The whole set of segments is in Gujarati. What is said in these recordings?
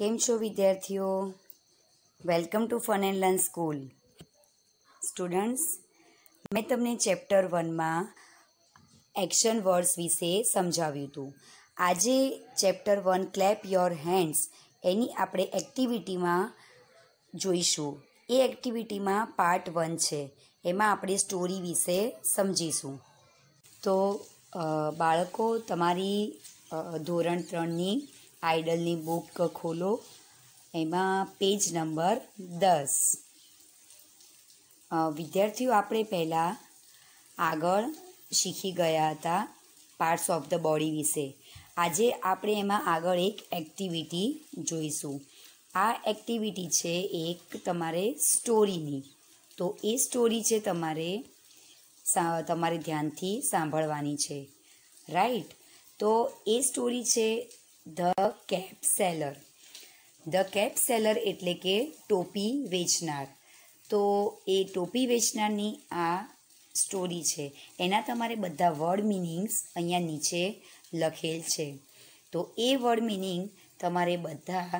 કેમ છો વિદ્યાર્થીઓ welcome to Fun and Learn School students મેં તમને ચેપ્ટર વનમાં એક્શન વર્ડ્સ વિશે સમજાવ્યું હતું આજે chapter one clap your hands એની આપણે એક્ટિવિટીમાં જોઈશું એ એક્ટિવિટીમાં પાર્ટ વન છે એમાં આપણે સ્ટોરી વિશે સમજીશું તો બાળકો તમારી ધોરણ ત્રણની આઈડલની બુક ખોલો એમાં પેજ નંબર દસ વિદ્યાર્થીઓ આપણે પહેલાં આગળ શીખી ગયા હતા પાર્ટ્સ ઓફ ધ બોડી વિશે આજે આપણે એમાં આગળ એક એક્ટિવિટી જોઈશું આ એક્ટિવિટી છે એક તમારે સ્ટોરીની તો એ સ્ટોરી છે તમારે તમારે ધ્યાનથી સાંભળવાની છે રાઈટ તો એ સ્ટોરી છે the cap seller the cap seller એટલે કે ટોપી વેચનાર તો એ ટોપી વેચનારની આ સ્ટોરી છે એના તમારે બધા વર્ડ મિનિંગ્સ અહીંયા નીચે લખેલ છે તો એ વર્ડ મિનિંગ તમારે બધા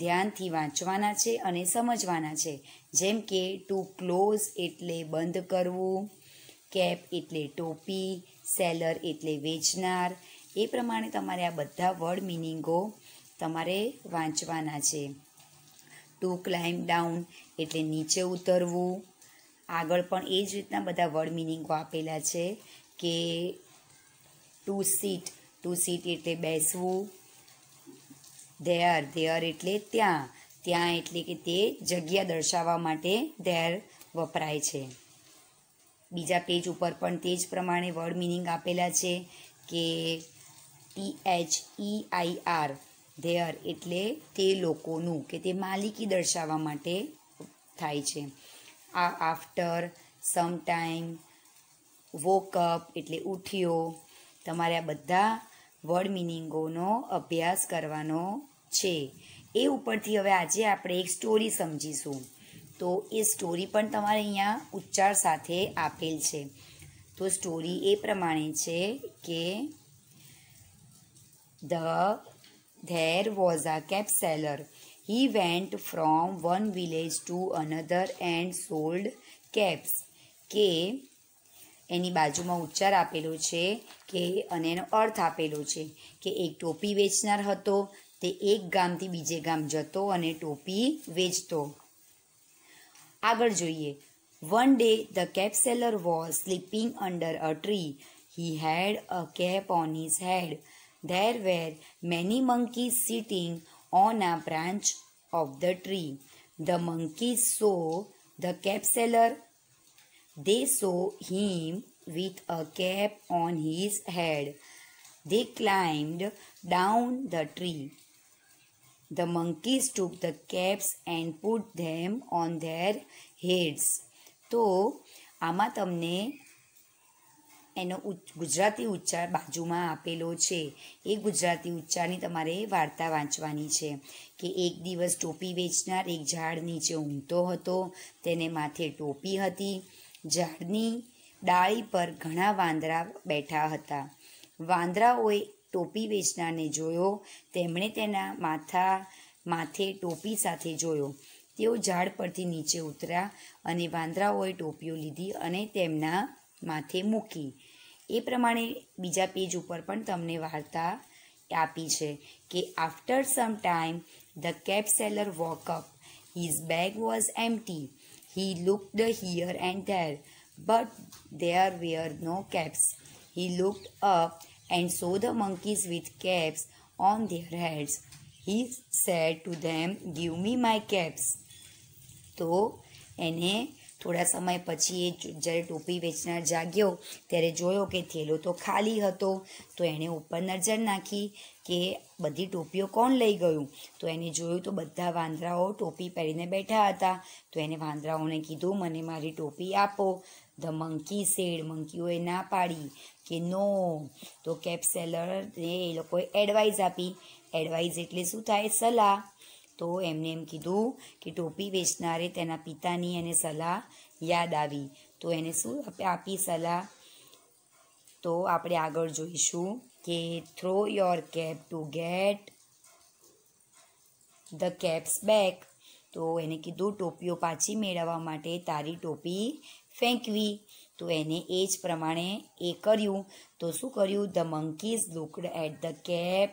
ધ્યાનથી વાંચવાના છે અને સમજવાના છે જેમ કે ટુ ક્લોઝ એટલે બંધ કરવું કેપ એટલે ટોપી સેલર એટલે વેચનાર એ પ્રમાણે તમારે આ બધા વર્ડ મિનિંગો તમારે વાંચવાના છે ટુ ક્લાઇમ્બ ડાઉન એટલે નીચે ઉતરવું આગળ પણ એ જ રીતના બધા વર્ડ મિનિંગો આપેલા છે કે ટુ સીટ ટુ સીટ એટલે બેસવું ધેર ધેર એટલે ત્યાં ત્યાં એટલે કે તે જગ્યા દર્શાવવા માટે ધેર વપરાય છે બીજા પેજ ઉપર પણ તે જ પ્રમાણે વર્ડ મિનિંગ આપેલા છે કે T H E I R their એટલે તે લોકોનું કે તે માલિકી દર્શાવવા માટે થાય છે આ આફ્ટર સમ ટાઈમ વોકઅપ એટલે ઉઠ્યો તમારે આ બધા વર્ડ મિનિંગોનો અભ્યાસ કરવાનો છે એ ઉપરથી હવે આજે આપણે એક સ્ટોરી સમજીશું તો એ સ્ટોરી પણ તમારે અહીંયા ઉચ્ચાર સાથે આપેલ છે તો સ્ટોરી એ પ્રમાણે છે કે the there was a cap seller he went from one village to another and sold caps કે એની બાજુમાં ઉચ્ચાર આપેલો છે કે અને એનો અર્થ આપેલો છે કે એક ટોપી વેચનાર હતો તે એક ગામથી બીજે ગામ જતો અને ટોપી વેચતો આગળ જોઈએ one day the cap seller was sleeping under a tree he had a cap on his head There were many monkeys sitting on a branch of the tree. The monkeys saw the cap seller. They saw him with a cap on his head. They climbed down the tree. The monkeys took the caps and put them on their heads. तो આમાં तमने એનો ગુજરાતી ઉચ્ચાર બાજુમાં આપેલો છે એ ગુજરાતી ઉચ્ચારની તમારે વાર્તા વાંચવાની છે કે એક દિવસ ટોપી વેચનાર એક ઝાડ નીચે ઊંઘતો હતો તેને માથે ટોપી હતી ઝાડની ડાળી પર ઘણા વાંદરા બેઠા હતા વાંદરાઓએ ટોપી વેચનારને જોયો તેમણે તેના માથા માથે ટોપી સાથે જોયો તેઓ ઝાડ પરથી નીચે ઉતર્યા અને વાંદરાઓએ ટોપીઓ લીધી અને તેમના માથે મૂકી એ પ્રમાણે બીજા પેજ ઉપર પણ તમને વાર્તા આપી છે કે after some time the cap seller woke up his bag was empty he looked here and there but there were no caps he looked up and saw the monkeys with caps on their heads he said to them Give me my caps. તો એને થોડા સમય પછી એ જ્યારે ટોપી વેચનાર જાગ્યો ત્યારે જોયો કે થેલો તો ખાલી હતો તો એણે ઉપર નજર નાખી કે બધી ટોપીઓ કોણ લઈ ગયું તો એને જોયું તો બધા વાંદરાઓ ટોપી પહેરીને બેઠા હતા તો એને વાંદરાઓને કીધું મને મારી ટોપી આપો ધ મંકી સેડ મંકીઓએ ના પાડી કે નો તો કેપ સેલરને એ લોકોએ એડવાઇસ આપી એડવાઇસ એટલે શું થાય સલાહ તો એમને એમ કીધું કે ટોપી વેચનારે તેના પિતાની એને સલાહ યાદ આવી તો એને શું આપી સલાહ તો આપણે આગળ જોઈશું કે throw your cap to get the caps back તો એને કીધું ટોપીઓ પાછી મેળવવા માટે તારી ટોપી ફેંકવી તો એને એ જ પ્રમાણે એ કર્યું તો શું કર્યું the monkeys looked at the cap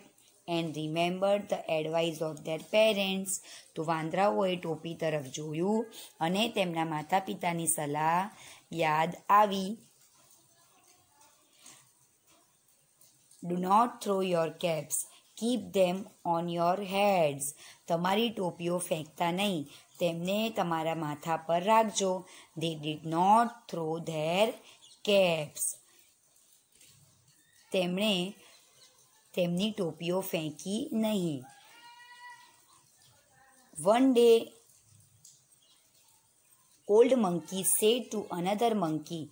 and remember the advice of their parents તો વાંદરાઓએ ટોપી તરફ જોયું અને તેમના માતા પિતાની સલાહ યાદ આવી do not throw your caps keep them on your heads તમારી ટોપીઓ ફેંકતા નહીં તેમને તમારા માથા પર રાખજો they did not throw their caps તેમણે તેમની ટોપીઓ ફેંકી નહીં one day old monkey said to another monkey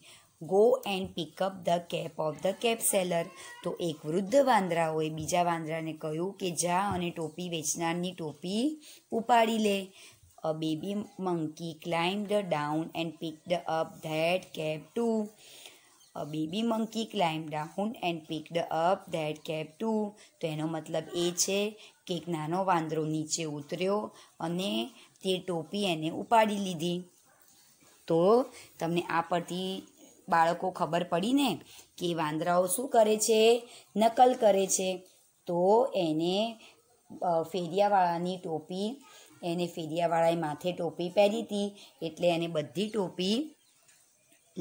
go and pick up the cap of the cap seller તો એક વૃદ્ધ વાંદરાઓએ બીજા વાંદરાને કહ્યું કે જા અને ટોપી વેચનારની ટોપી ઉપાડી લે a baby monkey climb down and pick the up that cap to baby monkey climb climbed and and picked up that cap to તો એનો મતલબ એ છે કે એક નાનો વાંદરો નીચે ઉતર્યો અને તે ટોપી એને ઉપાડી લીધી તો તમને આ પરથી બાળકો ખબર પડી ને કે વાંદરાઓ શું કરે છે નકલ કરે છે તો એને ફેરિયાવાળાની ટોપી એને ફેરિયાવાળાએ માથે ટોપી પહેરી હતી એટલે એને બધી ટોપી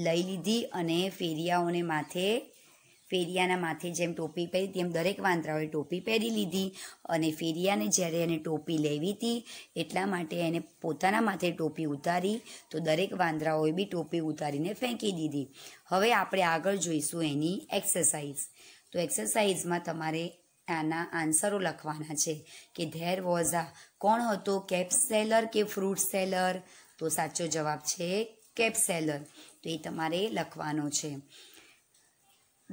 લઈ લીધી અને ફેરિયાઓને માથે ફેરિયાના માથે જેમ ટોપી પહેરી તેમ દરેક વાંદરાઓએ ટોપી પહેરી લીધી અને ફેરિયાને જ્યારે એને ટોપી લેવી હતી એટલા માટે એને પોતાના માથે ટોપી ઉતારી તો દરેક વાંદરાઓએ બી ટોપી ઉતારીને ફેંકી દીધી હવે આપણે આગળ જોઈશું એની એક્સરસાઇઝ તો એક્સરસાઇઝમાં તમારે આના આન્સરો લખવાના છે કે ધેર વોઝ આ કોણ હતો કેપ સેલર કે ફ્રૂટ સેલર તો સાચો જવાબ છે કેપ સેલર તો એ તમારે લખવાનો છે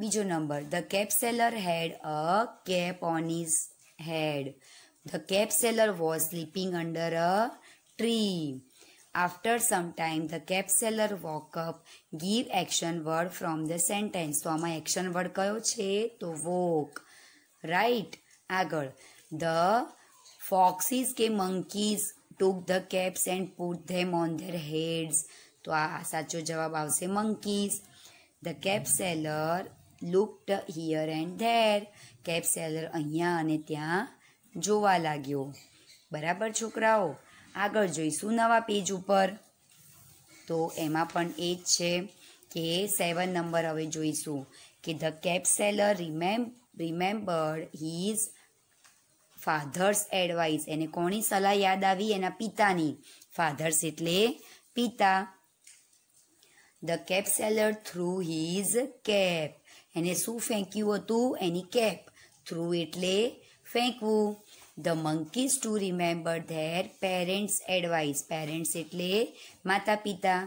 બીજો number the cap seller had a cap on his head the cap seller was sleeping under a tree after some time the seller woke up give action word from the sentence તો આમાં એક્શન વર્ડ કયો છે તો વોક રાઈટ આગળ ધ ફોક્સીસ કે monkeys took the caps and put them on their heads તો આ સાચો જવાબ આવશે monkeys the cap seller looked here and there cab seller અહીંયા અને ત્યાં જોવા લાગ્યો બરાબર છોકરાઓ આગળ જોઈશું નવા પેજ ઉપર તો એમાં પણ એ જ છે કે સેવન નંબર હવે જોઈશું કે the cap seller remember remembered his father's advice એને કોની સલાહ યાદ આવી એના પિતાની ફાધર્સ એટલે પિતા the cap seller threw his cap એને શું ફેંક્યું હતું એની કેપ થ્રુ એટલે ફેંકવું the monkeys to remember their parents advice parents એટલે માતા પિતા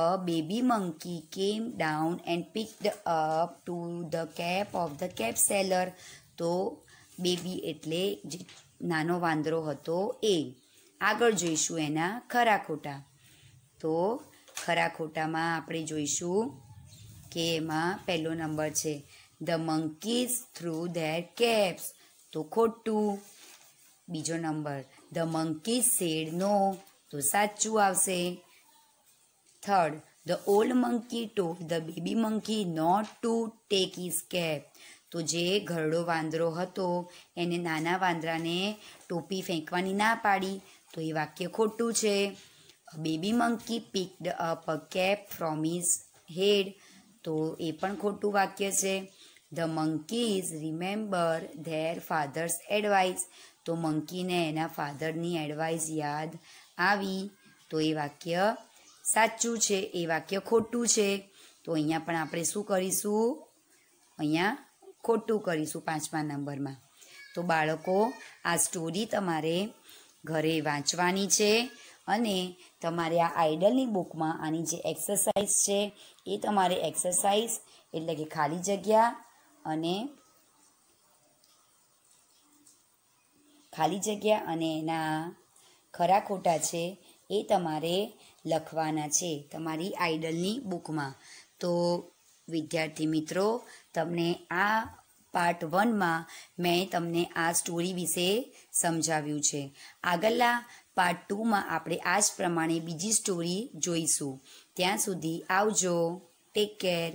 a baby monkey came down and picked up to the cap of the cap seller તો બેબી એટલે જે નાનો વાંદરો હતો એ આગળ જોઈશું એના ખરા ખોટા તો ખરા ખોટામાં આપણે જોઈશું કે એમાં પહેલો નંબર છે the monkeys threw their caps તો ખોટું બીજો number the monkeys said no તો સાચું આવશે third the old monkey told the baby monkey not to take his cap તો જે ઘરડો વાંદરો હતો એને નાના વાંદરાને ટોપી ફેંકવાની ના પાડી તો એ વાક્ય ખોટું છે baby monkey monkey up up a cap from his તો એ પણ ખોટું વાક્ય છે the monkeys remember their fathers advice તો મંકીને એના ફાધરની એડવાઇસ યાદ આવી તો એ વાક્ય સાચું છે એ વાક્ય ખોટું છે તો અહીંયા પણ આપણે શું કરીશું અહીંયા ખોટું કરીશું પાંચમા નંબરમાં તો બાળકો આ સ્ટોરી તમારે ઘરે વાંચવાની છે અને તમારે આ આઈડલની બુકમાં આની જે એક્સરસાઇઝ છે એ તમારે એક્સરસાઇઝ એટલે કે ખાલી જગ્યા અને ખાલી જગ્યા અને એના ખરા ખોટા છે એ તમારે લખવાના છે તમારી આઈડલની બુકમાં તો વિદ્યાર્થી મિત્રો તમને આ પાર્ટ વનમાં મેં તમને આ સ્ટોરી વિશે સમજાવ્યું છે આગળના પાર્ટ ટુમાં આપણે આ જ પ્રમાણે બીજી સ્ટોરી જોઈશું ત્યાં સુધી આવજો ટેક કેર